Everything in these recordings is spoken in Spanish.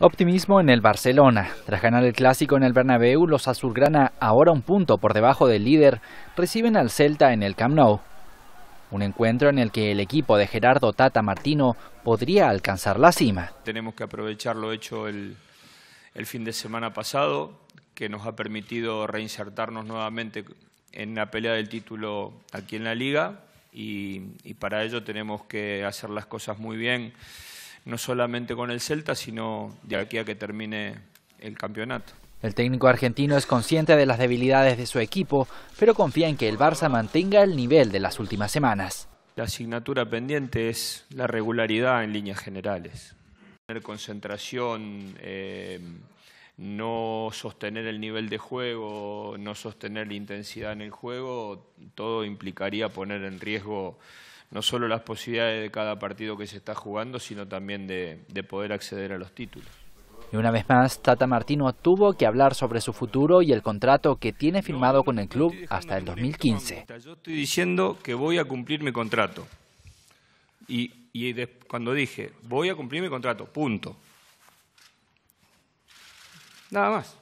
Optimismo en el Barcelona. Tras ganar el clásico en el Bernabéu, los azulgrana, ahora un punto por debajo del líder, reciben al Celta en el Camp Nou. Un encuentro en el que el equipo de Gerardo Tata Martino podría alcanzar la cima. Tenemos que aprovechar lo hecho el, el fin de semana pasado, que nos ha permitido reinsertarnos nuevamente en la pelea del título aquí en la liga y, para ello tenemos que hacer las cosas muy bien, no solamente con el Celta, sino de aquí a que termine el campeonato. El técnico argentino es consciente de las debilidades de su equipo, pero confía en que el Barça mantenga el nivel de las últimas semanas. La asignatura pendiente es la regularidad en líneas generales. Tener concentración, eh, no sostener el nivel de juego, no sostener la intensidad en el juego, todo implicaría poner en riesgo no solo las posibilidades de cada partido que se está jugando, sino también de, poder acceder a los títulos. Y una vez más, Tata Martino tuvo que hablar sobre su futuro y el contrato que tiene firmado con el club hasta el 2015. Yo estoy diciendo que voy a cumplir mi contrato. Y, cuando dije, voy a cumplir mi contrato, punto. Nada más.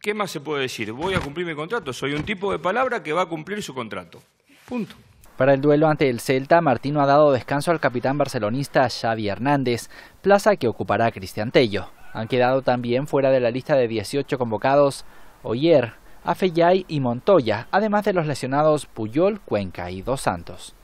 ¿Qué más se puede decir? Voy a cumplir mi contrato. Soy un tipo de palabra que va a cumplir su contrato. Punto. Para el duelo ante el Celta, Martino ha dado descanso al capitán barcelonista Xavi Hernández, plaza que ocupará Cristian Tello. Han quedado también fuera de la lista de 18 convocados Oyer, Afellay y Montoya, además de los lesionados Puyol, Cuenca y Dos Santos.